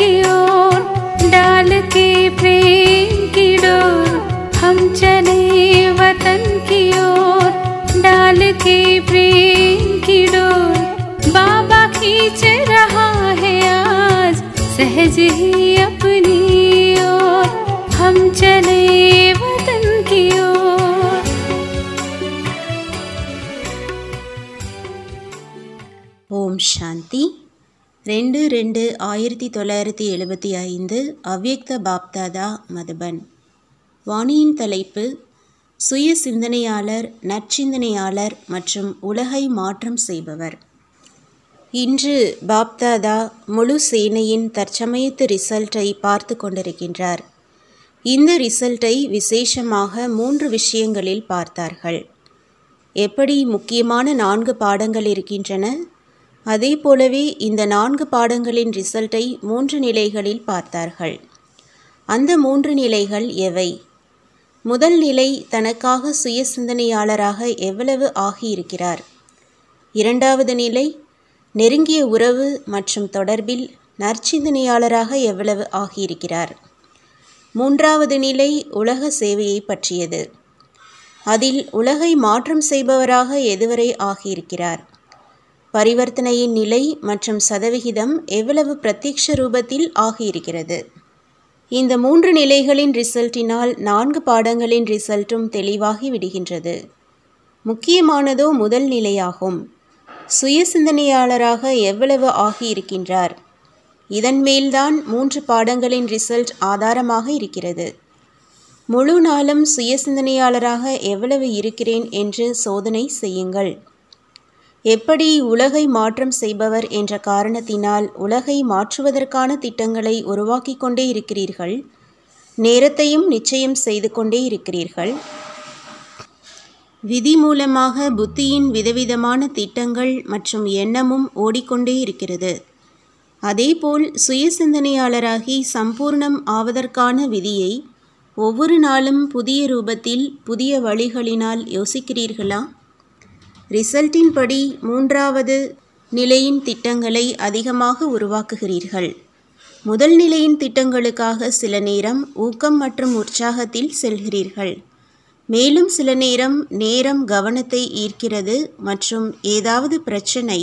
की ओर डाल के प्रेम की डोर हम चले वतन की ओर डाल के प्रेम की डोर बाबा खींच रहा है आज सहज ही अपनी ओर हम चले वतन की ओर ओम शांति ரெண்டு ரெண்டு ஆயிரத்தி தொள்ளாயிரத்தி எழுபத்தி ஐந்து அவ்யக்த பாப்தாதா மதுபன் வாணியின் தலைப்பு சுய சிந்தனையாளர் நற்சிந்தனையாளர் மற்றும் உலகை மாற்றம் செய்பவர் இன்று பாப்தாதா முழு சேனையின் தற்சமயத்து ரிசல்ட்டை பார்த்து கொண்டிருக்கின்றார் இந்த ரிசல்ட்டை விசேஷமாக மூன்று விஷயங்களில் பார்த்தார்கள் எப்படி முக்கியமான நான்கு பாடங்கள் இருக்கின்றன அதே போலவே இந்த நான்கு பாடங்களின் ரிசல்ட்டை மூன்று நிலைகளில் பார்த்தார்கள் அந்த மூன்று நிலைகள் எவை முதல் நிலை தனக்காக சுய சிந்தனையாளராக எவ்வளவு ஆகியிருக்கிறார் இரண்டாவது நிலை நெருங்கிய உறவு மற்றும் தொடர்பில் நற்சிந்தனையாளராக எவ்வளவு ஆகியிருக்கிறார் மூன்றாவது நிலை உலக சேவையை பற்றியது அதில் உலகை மாற்றம் செய்பவராக எதுவரை ஆகியிருக்கிறார் பரிவர்த்தனையின் நிலை மற்றும் சதவிகிதம் எவ்வளவு பிரத்யக்ஷ ரூபத்தில் ஆகியிருக்கிறது இந்த மூன்று நிலைகளின் ரிசல்ட்டினால் நான்கு பாடங்களின் ரிசல்ட்டும் தெளிவாகி விடுகின்றது முக்கியமானதோ முதல் நிலையாகும் சுய சிந்தனையாளராக எவ்வளவு ஆகியிருக்கின்றார் இதன் மேல்தான் மூன்று பாடங்களின் ரிசல்ட் ஆதாரமாக இருக்கிறது முழு நாளும் சுய சிந்தனையாளராக எவ்வளவு இருக்கிறேன் என்று சோதனை செய்யுங்கள் எப்படி உலகை மாற்றம் செய்பவர் என்ற காரணத்தினால் உலகை மாற்றுவதற்கான திட்டங்களை உருவாக்கி கொண்டே இருக்கிறீர்கள் நேரத்தையும் நிச்சயம் செய்து கொண்டே இருக்கிறீர்கள் விதி மூலமாக புத்தியின் விதவிதமான திட்டங்கள் மற்றும் எண்ணமும் ஓடிக்கொண்டே இருக்கிறது அதேபோல் சுய சிந்தனையாளராகி சம்பூர்ணம் ஆவதற்கான விதியை ஒவ்வொரு நாளும் புதிய ரூபத்தில் புதிய வழிகளினால் யோசிக்கிறீர்களா ரிசல்ட்டின் படி மூன்றாவது நிலையின் திட்டங்களை அதிகமாக உருவாக்குகிறீர்கள் முதல் நிலையின் திட்டங்களுக்காக சில நேரம் ஊக்கம் மற்றும் உற்சாகத்தில் செல்கிறீர்கள் மேலும் சில நேரம் நேரம் கவனத்தை ஈர்க்கிறது மற்றும் ஏதாவது பிரச்சனை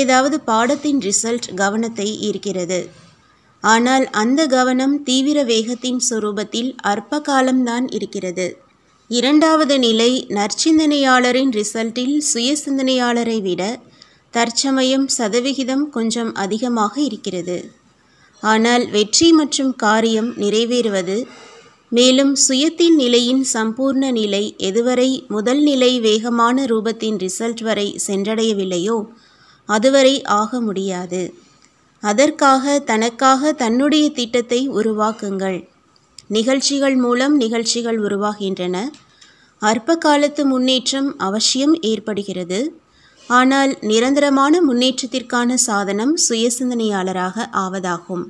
ஏதாவது பாடத்தின் ரிசல்ட் கவனத்தை ஈர்க்கிறது ஆனால் அந்த கவனம் தீவிர வேகத்தின் சுரூபத்தில் அற்ப காலம்தான் இருக்கிறது இரண்டாவது நிலை நற்சிந்தனையாளரின் ரிசல்ட்டில் சுயசிந்தனையாளரை விட தற்சமயம் சதவிகிதம் கொஞ்சம் அதிகமாக இருக்கிறது ஆனால் வெற்றி மற்றும் காரியம் நிறைவேறுவது மேலும் சுயத்தின் நிலையின் சம்பூர்ண நிலை எதுவரை முதல் நிலை வேகமான ரூபத்தின் ரிசல்ட் வரை சென்றடையவில்லையோ அதுவரை ஆக முடியாது அதற்காக தனக்காக தன்னுடைய திட்டத்தை உருவாக்குங்கள் நிகழ்ச்சிகள் மூலம் நிகழ்ச்சிகள் உருவாகின்றன அற்ப காலத்து முன்னேற்றம் அவசியம் ஏற்படுகிறது ஆனால் நிரந்தரமான முன்னேற்றத்திற்கான சாதனம் சுயசிந்தனையாளராக ஆவதாகும்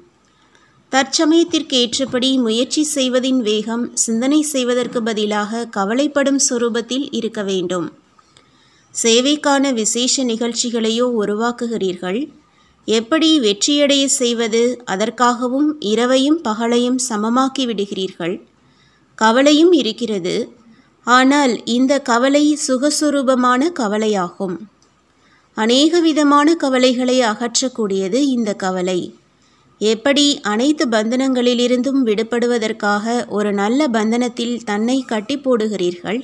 தற்சமயத்திற்கு ஏற்றபடி முயற்சி செய்வதின் வேகம் சிந்தனை செய்வதற்கு பதிலாக கவலைப்படும் சுரூபத்தில் இருக்க வேண்டும் சேவைக்கான விசேஷ நிகழ்ச்சிகளையோ உருவாக்குகிறீர்கள் எப்படி வெற்றியடைய செய்வது அதற்காகவும் இரவையும் பகலையும் சமமாக்கி விடுகிறீர்கள் கவலையும் இருக்கிறது ஆனால் இந்த கவலை சுகஸ்வரூபமான கவலையாகும் அநேக விதமான கவலைகளை அகற்றக்கூடியது இந்த கவலை எப்படி அனைத்து பந்தனங்களிலிருந்தும் விடுபடுவதற்காக ஒரு நல்ல பந்தனத்தில் தன்னை கட்டி போடுகிறீர்கள்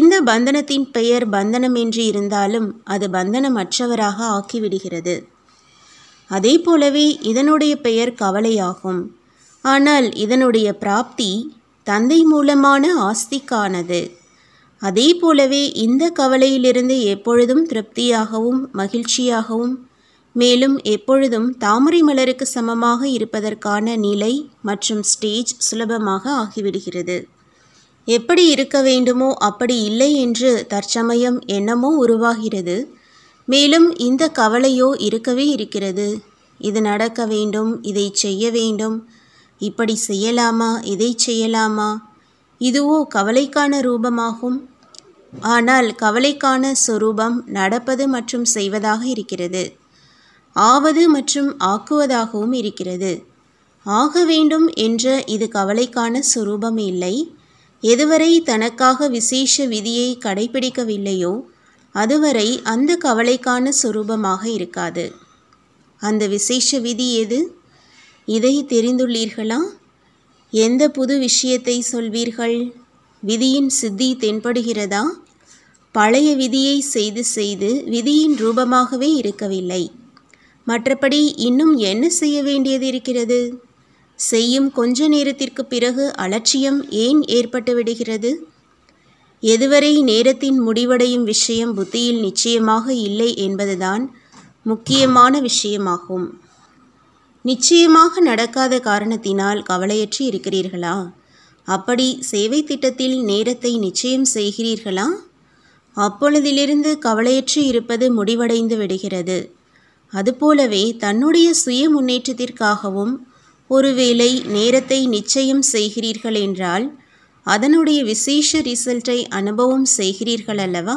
இந்த பந்தனத்தின் பெயர் பந்தனம் என்று இருந்தாலும் அது பந்தனமற்றவராக ஆக்கிவிடுகிறது அதே போலவே இதனுடைய பெயர் கவலையாகும் ஆனால் இதனுடைய பிராப்தி தந்தை மூலமான ஆஸ்திக்கானது அதே போலவே இந்த கவலையிலிருந்து எப்பொழுதும் திருப்தியாகவும் மகிழ்ச்சியாகவும் மேலும் எப்பொழுதும் தாமரை மலருக்கு சமமாக இருப்பதற்கான நிலை மற்றும் ஸ்டேஜ் சுலபமாக ஆகிவிடுகிறது எப்படி இருக்க வேண்டுமோ அப்படி இல்லை என்று தற்சமயம் எண்ணமோ உருவாகிறது மேலும் இந்த கவலையோ இருக்கவே இருக்கிறது இது நடக்க வேண்டும் இதை செய்ய வேண்டும் இப்படி செய்யலாமா இதை செய்யலாமா இதுவோ கவலைக்கான ரூபமாகும் ஆனால் கவலைக்கான சொரூபம் நடப்பது மற்றும் செய்வதாக இருக்கிறது ஆவது மற்றும் ஆக்குவதாகவும் இருக்கிறது ஆக வேண்டும் என்ற இது கவலைக்கான சுரூபம் இல்லை எதுவரை தனக்காக விசேஷ விதியை கடைபிடிக்கவில்லையோ அதுவரை அந்த கவலைக்கான சுரூபமாக இருக்காது அந்த விசேஷ விதி எது இதை தெரிந்துள்ளீர்களா எந்த புது விஷயத்தை சொல்வீர்கள் விதியின் சித்தி தென்படுகிறதா பழைய விதியை செய்து செய்து விதியின் ரூபமாகவே இருக்கவில்லை மற்றபடி இன்னும் என்ன செய்ய வேண்டியது இருக்கிறது செய்யும் கொஞ்ச நேரத்திற்கு பிறகு அலட்சியம் ஏன் ஏற்பட்டு விடுகிறது எதுவரை நேரத்தின் முடிவடையும் விஷயம் புத்தியில் நிச்சயமாக இல்லை என்பதுதான் முக்கியமான விஷயமாகும் நிச்சயமாக நடக்காத காரணத்தினால் கவலையற்றி இருக்கிறீர்களா அப்படி சேவை திட்டத்தில் நேரத்தை நிச்சயம் செய்கிறீர்களா அப்பொழுதிலிருந்து கவலையற்று இருப்பது முடிவடைந்து விடுகிறது அதுபோலவே தன்னுடைய சுய முன்னேற்றத்திற்காகவும் ஒருவேளை நேரத்தை நிச்சயம் செய்கிறீர்கள் என்றால் அதனுடைய விசேஷ ரிசல்ட்டை அனுபவம் செய்கிறீர்கள் அல்லவா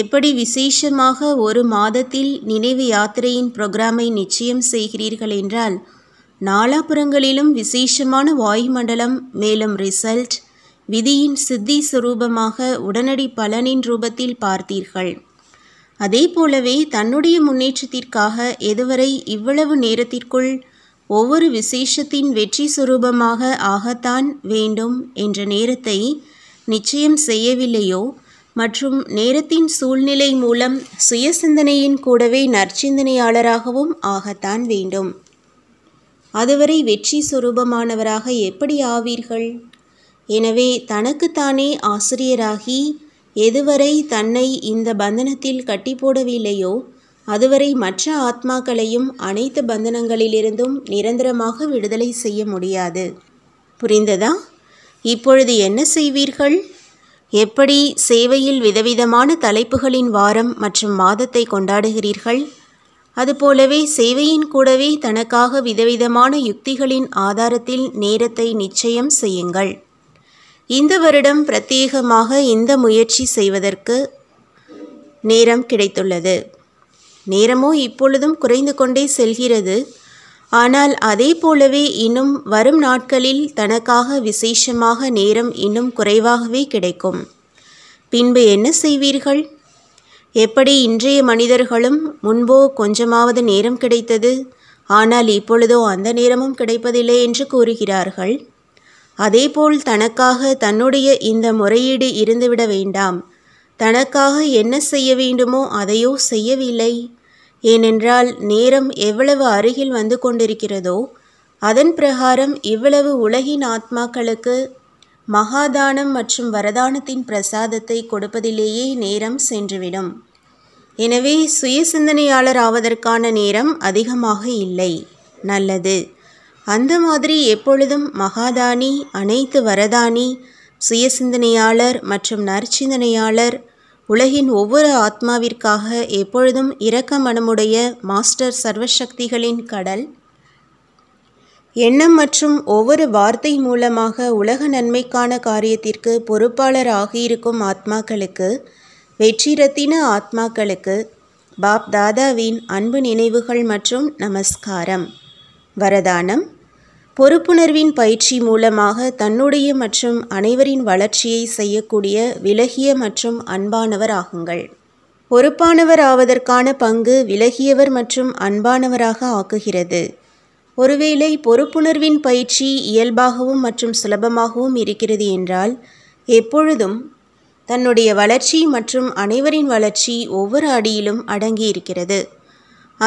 எப்படி விசேஷமாக ஒரு மாதத்தில் நினைவு யாத்திரையின் புரோகிராமை நிச்சயம் செய்கிறீர்கள் என்றால் நாலாபுரங்களிலும் விசேஷமான வாயுமண்டலம் மேலும் ரிசல்ட் விதியின் சித்தி சுரூபமாக உடனடி பலனின் ரூபத்தில் பார்த்தீர்கள் அதே போலவே தன்னுடைய முன்னேற்றத்திற்காக எதுவரை இவ்வளவு நேரத்திற்குள் ஒவ்வொரு விசேஷத்தின் வெற்றி சுரூபமாக ஆகத்தான் வேண்டும் என்ற நேரத்தை நிச்சயம் செய்யவில்லையோ மற்றும் நேரத்தின் சூழ்நிலை மூலம் சுய சிந்தனையின் கூடவே நற்சிந்தனையாளராகவும் ஆகத்தான் வேண்டும் அதுவரை வெற்றி சுரூபமானவராக எப்படி ஆவீர்கள் எனவே தனக்குத்தானே ஆசிரியராகி எதுவரை தன்னை இந்த பந்தனத்தில் கட்டி போடவில்லையோ அதுவரை மற்ற ஆத்மாக்களையும் அனைத்து பந்தனங்களிலிருந்தும் நிரந்தரமாக விடுதலை செய்ய முடியாது புரிந்ததா இப்பொழுது என்ன செய்வீர்கள் எப்படி சேவையில் விதவிதமான தலைப்புகளின் வாரம் மற்றும் மாதத்தை கொண்டாடுகிறீர்கள் அதுபோலவே சேவையின் கூடவே தனக்காக விதவிதமான யுக்திகளின் ஆதாரத்தில் நேரத்தை நிச்சயம் செய்யுங்கள் இந்த வருடம் பிரத்யேகமாக இந்த முயற்சி செய்வதற்கு நேரம் கிடைத்துள்ளது நேரமோ இப்பொழுதும் குறைந்து கொண்டே செல்கிறது ஆனால் அதே போலவே இன்னும் வரும் நாட்களில் தனக்காக விசேஷமாக நேரம் இன்னும் குறைவாகவே கிடைக்கும் பின்பு என்ன செய்வீர்கள் எப்படி இன்றைய மனிதர்களும் முன்போ கொஞ்சமாவது நேரம் கிடைத்தது ஆனால் இப்பொழுதோ அந்த நேரமும் கிடைப்பதில்லை என்று கூறுகிறார்கள் அதேபோல் தனக்காக தன்னுடைய இந்த முறையீடு இருந்துவிட வேண்டாம் தனக்காக என்ன செய்ய வேண்டுமோ அதையோ செய்யவில்லை ஏனென்றால் நேரம் எவ்வளவு அருகில் வந்து கொண்டிருக்கிறதோ அதன் பிரகாரம் இவ்வளவு உலகின் ஆத்மாக்களுக்கு மகாதானம் மற்றும் வரதானத்தின் பிரசாதத்தை கொடுப்பதிலேயே நேரம் சென்றுவிடும் எனவே சுய சிந்தனையாளர் ஆவதற்கான நேரம் அதிகமாக இல்லை நல்லது அந்த மாதிரி எப்பொழுதும் மகாதானி அனைத்து வரதானி சுயசிந்தனையாளர் மற்றும் நற்சிந்தனையாளர் உலகின் ஒவ்வொரு ஆத்மாவிற்காக எப்பொழுதும் இரக்க மனமுடைய மாஸ்டர் சர்வசக்திகளின் கடல் எண்ணம் மற்றும் ஒவ்வொரு வார்த்தை மூலமாக உலக நன்மைக்கான காரியத்திற்கு பொறுப்பாளர் ஆகியிருக்கும் ஆத்மாக்களுக்கு வெற்றிரத்தின ஆத்மாக்களுக்கு பாப் தாதாவின் அன்பு நினைவுகள் மற்றும் நமஸ்காரம் வரதானம் பொறுப்புணர்வின் பயிற்சி மூலமாக தன்னுடைய மற்றும் அனைவரின் வளர்ச்சியை செய்யக்கூடிய விலகிய மற்றும் அன்பானவர் ஆகுங்கள் பொறுப்பானவர் ஆவதற்கான பங்கு விலகியவர் மற்றும் அன்பானவராக ஆக்குகிறது ஒருவேளை பொறுப்புணர்வின் பயிற்சி இயல்பாகவும் மற்றும் சுலபமாகவும் இருக்கிறது என்றால் எப்பொழுதும் தன்னுடைய வளர்ச்சி மற்றும் அனைவரின் வளர்ச்சி ஒவ்வொரு அடியிலும் அடங்கியிருக்கிறது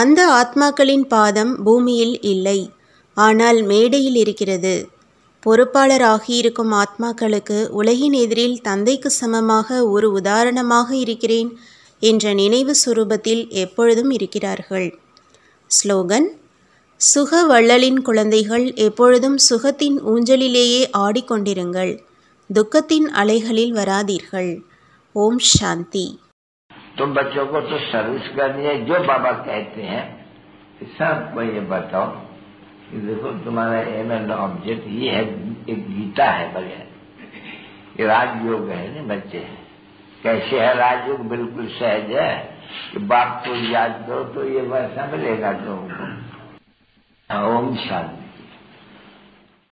அந்த ஆத்மாக்களின் பாதம் பூமியில் இல்லை ஆனால் மேடையில் இருக்கிறது பொறுப்பாளர் ஆகியிருக்கும் ஆத்மாக்களுக்கு உலகின் எதிரில் தந்தைக்கு சமமாக ஒரு உதாரணமாக இருக்கிறேன் என்ற நினைவு சுரூபத்தில் எப்பொழுதும் இருக்கிறார்கள் ஸ்லோகன் சுக வள்ளலின் குழந்தைகள் எப்பொழுதும் சுகத்தின் ஊஞ்சலிலேயே ஆடிக்கொண்டிருங்கள் துக்கத்தின் அலைகளில் வராதீர்கள் ஓம் சாந்தி कि देखो तुम्हारा एम एंड ऑब्जेक्ट ये है एक गीता है बगैर ये राजयोग है ना बच्चे हैं कैसे है राजयोग बिल्कुल सहज है कि बाप को याद दो तो ये वैसा मिलेगा तुमको ओम शांति